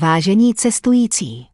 Vážení cestující.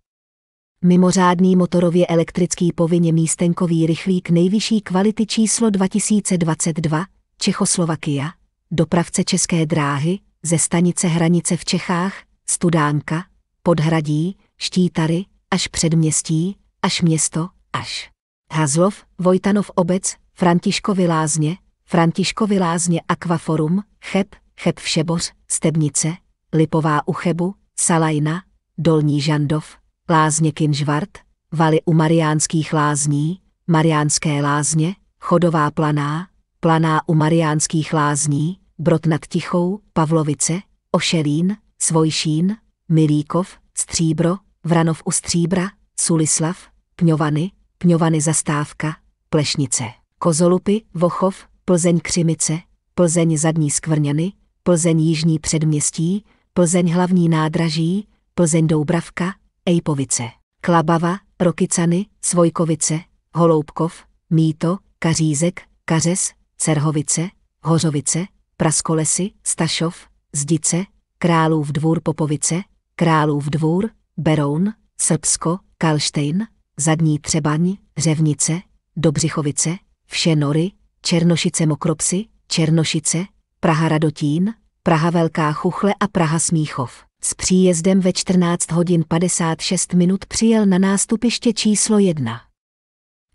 Mimořádný motorově elektrický povinně místenkový rychlík nejvyšší kvality číslo 2022, Čechoslovakia, dopravce České dráhy, ze stanice Hranice v Čechách, Studánka, Podhradí, Štítary, až předměstí, až město, až. Hazlov, Vojtanov obec, Františkovi lázně, Františkovi lázně Aquaforum, Cheb, Cheb Všeboř, Stebnice, Lipová u Chebu, Salajna, Dolní Žandov, Lázně Kinžvart, vali u Mariánských lázní, Mariánské lázně, Chodová planá, Planá u Mariánských lázní, Brod nad Tichou, Pavlovice, Ošelín, Svojšín, Milíkov, Stříbro, Vranov u Stříbra, Sulislav, Pňovany, Pňovany zastávka, Plešnice, Kozolupy, Vochov, Plzeň Křimice, Plzeň zadní Skvrňany, Plzeň jižní předměstí, Plzeň hlavní nádraží, Plzeň Doubravka, Ejpovice, Klabava, Rokicany, Svojkovice, Holoubkov, Míto, Kařízek, Kařes, Cerhovice, Hořovice, Praskolesy, Stašov, Zdice, Králův dvůr Popovice, Králův dvůr, Beroun, Srbsko, Kalštejn, Zadní Třebaň, Řevnice, Dobřichovice, Všenory, Černošice Mokropsy, Černošice, Praha Radotín, Praha Velká Chuchle a Praha Smíchov. S příjezdem ve 14 hodin 56 minut přijel na nástupiště číslo 1.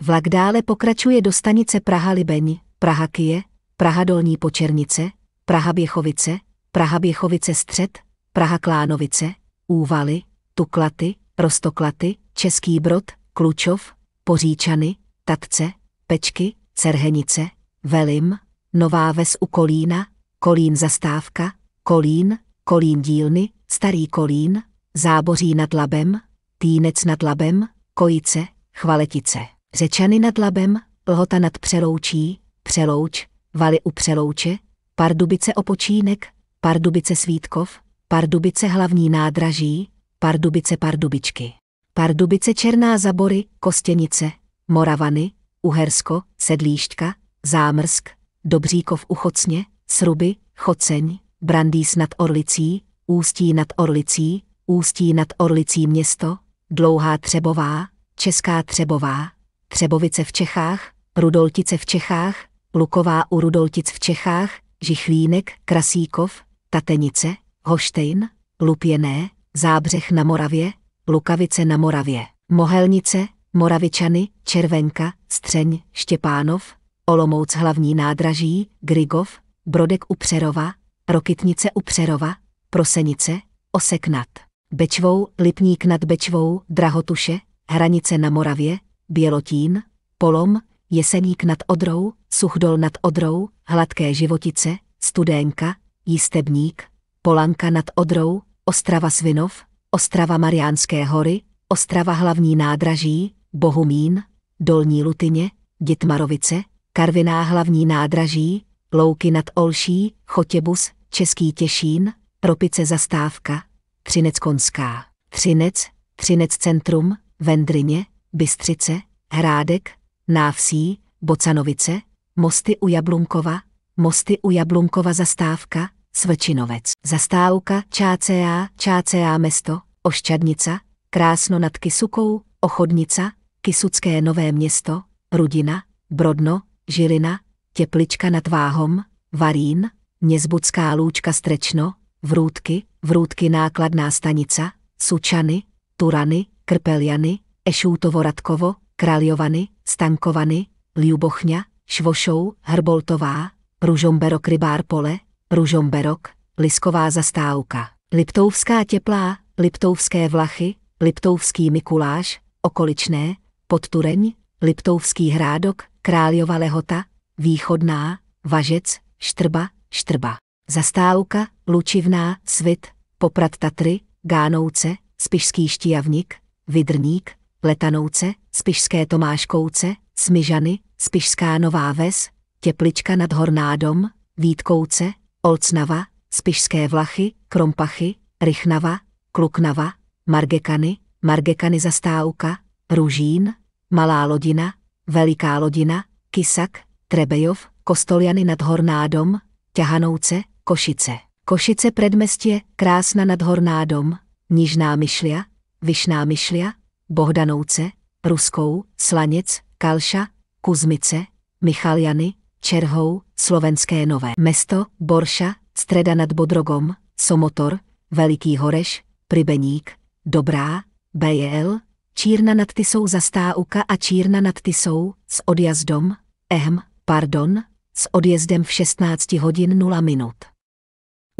Vlak dále pokračuje do stanice Praha-Libeň, Praha-Kije, Praha-Dolní Počernice, Praha-Běchovice, Praha-Běchovice Střed, Praha-Klánovice, Úvaly, Tuklaty, Rostoklaty, Český Brod, Klučov, Poříčany, Tatce, Pečky, Cerhenice, Velim, Nová Ves u Kolína, Kolín Zastávka, Kolín, Kolín Dílny, Starý Kolín, Záboří nad Labem, Týnec nad Labem, Kojice, Chvaletice, Řečany nad Labem, Lhota nad Přeloučí, Přelouč, Vali u Přelouče, Pardubice Opočínek, Pardubice Svítkov, Pardubice Hlavní nádraží, Pardubice Pardubičky. Pardubice Černá Zabory, Kostěnice, Moravany, Uhersko, Sedlíšťka, Zámrsk, Dobříkov u Chocně, Sruby, Choceň, Brandýs nad Orlicí, Ústí nad Orlicí, Ústí nad Orlicí město, Dlouhá Třebová, Česká Třebová, Třebovice v Čechách, Rudoltice v Čechách, Luková u Rudoltic v Čechách, Žichlínek, Krasíkov, Tatenice, Hoštejn, Lupěné, Zábřeh na Moravě, Lukavice na Moravě, Mohelnice, Moravičany, Červenka, Střeň, Štěpánov, Olomouc hlavní nádraží, Grigov, Brodek u Přerova, Rokitnice u Přerova, prosenice, osek nad Bečvou, Lipník nad Bečvou, Drahotuše, Hranice na Moravě, Bělotín, Polom, Jeseník nad Odrou, Suchdol nad Odrou, Hladké životice, Studénka, Jistebník, Polanka nad Odrou, Ostrava Svinov, Ostrava Mariánské hory, Ostrava hlavní nádraží, Bohumín, Dolní Lutyně, Dětmarovice, Karviná hlavní nádraží, Louky nad Olší, Chotěbus, Český Těšín, Ropice zastávka, Třinec Konská, Třinec, Třinec Centrum, Vendrině, Bystřice, Hrádek, Návsí, Bocanovice, Mosty u Jablunkova, Mosty u Jablunkova zastávka, Svlčinovec, zastávka Čácea, Čácea mesto, Ošťadnica, Krásno nad Kysukou, Ochodnica, Kysucké nové město, Rudina, Brodno, Žilina, Teplička nad Váhom, Varín, Nězbudská lůčka Strečno, Vrůdky, Vrůdky nákladná stanica, Sučany, Turany, Krpeljany, Ešútovo-Radkovo, Kraljovany, Stankovany, Ljubochňa, Švošou, Hrboltová, Pružomberok Rybár pole, Pružomberok, Lisková zastávka, Liptovská teplá, Liptovské vlachy, Liptovský Mikuláš, okoličné, Podtureň, Liptovský hrádok, Králjova lehota, Východná, Važec, Štrba, Štrba. Zastálka, Lučivná, Svit, Poprad Tatry, Gánouce, Spišský Štijavnik, Vidrník, Letanouce, Spišské Tomáškouce, Smižany, Spišská Nová Ves, Těplička nad Hornádom, Vítkouce, Olcnava, Spišské Vlachy, Krompachy, Rychnava, Kluknava, Margekany, Margekany Zastáuka, Ružín, Malá Lodina, Veliká Lodina, Kisak, Trebejov, Kostoljany nad Hornádom, Ťahanouce, Košice. Košice predmestě, krásna nad dom, Nižná myšlia, Vyšná myšlia, Bohdanouce, Ruskou, Slanec, Kalša, Kuzmice, Michaljany, Čerhou, Slovenské Nové. Mesto, Borša, Streda nad Bodrogom, Somotor, Veliký Horeš, Pribeník, Dobrá, BJL, Čírna nad Tisou stáuka a Čírna nad Tisou s odjazdom, ehm, pardon, s odjezdem v 16 hodin 0 minut.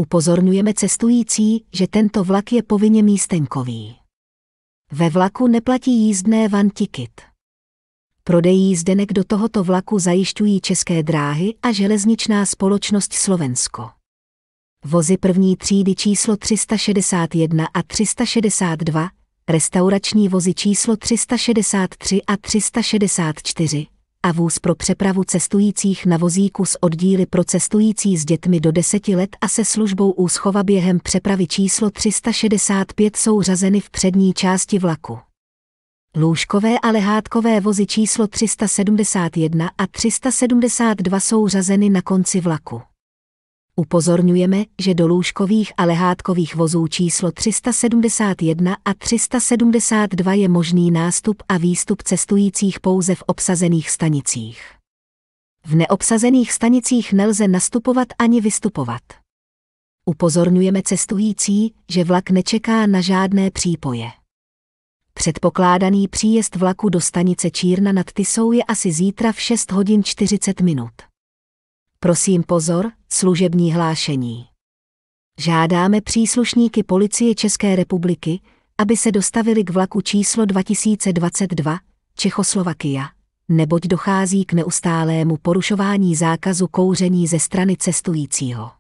Upozorňujeme cestující, že tento vlak je povinně místenkový. Ve vlaku neplatí jízdné van ticket. Prodej jízdenek do tohoto vlaku zajišťují České dráhy a železničná společnost Slovensko. Vozy první třídy číslo 361 a 362, restaurační vozy číslo 363 a 364, a vůz pro přepravu cestujících na vozíku s oddíly pro cestující s dětmi do 10 let a se službou úschova během přepravy číslo 365 jsou řazeny v přední části vlaku. Lůžkové a lehátkové vozy číslo 371 a 372 jsou řazeny na konci vlaku. Upozorňujeme, že do lůžkových a lehátkových vozů číslo 371 a 372 je možný nástup a výstup cestujících pouze v obsazených stanicích. V neobsazených stanicích nelze nastupovat ani vystupovat. Upozorňujeme cestující, že vlak nečeká na žádné přípoje. Předpokládaný příjezd vlaku do stanice Čírna nad Tisou je asi zítra v 6 hodin 40 minut. Prosím pozor, služební hlášení. Žádáme příslušníky policie České republiky, aby se dostavili k vlaku číslo 2022 Čechoslovakia, neboť dochází k neustálému porušování zákazu kouření ze strany cestujícího.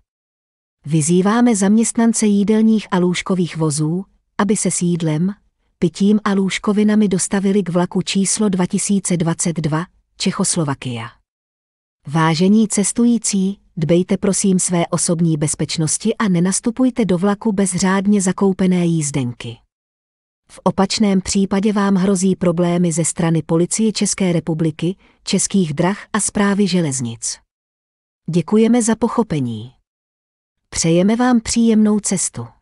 Vyzýváme zaměstnance jídelních a lůžkových vozů, aby se s jídlem, pitím a lůžkovinami dostavili k vlaku číslo 2022 Čechoslovakia. Vážení cestující, dbejte prosím své osobní bezpečnosti a nenastupujte do vlaku bez řádně zakoupené jízdenky. V opačném případě vám hrozí problémy ze strany Policie České republiky, Českých drah a zprávy železnic. Děkujeme za pochopení. Přejeme vám příjemnou cestu.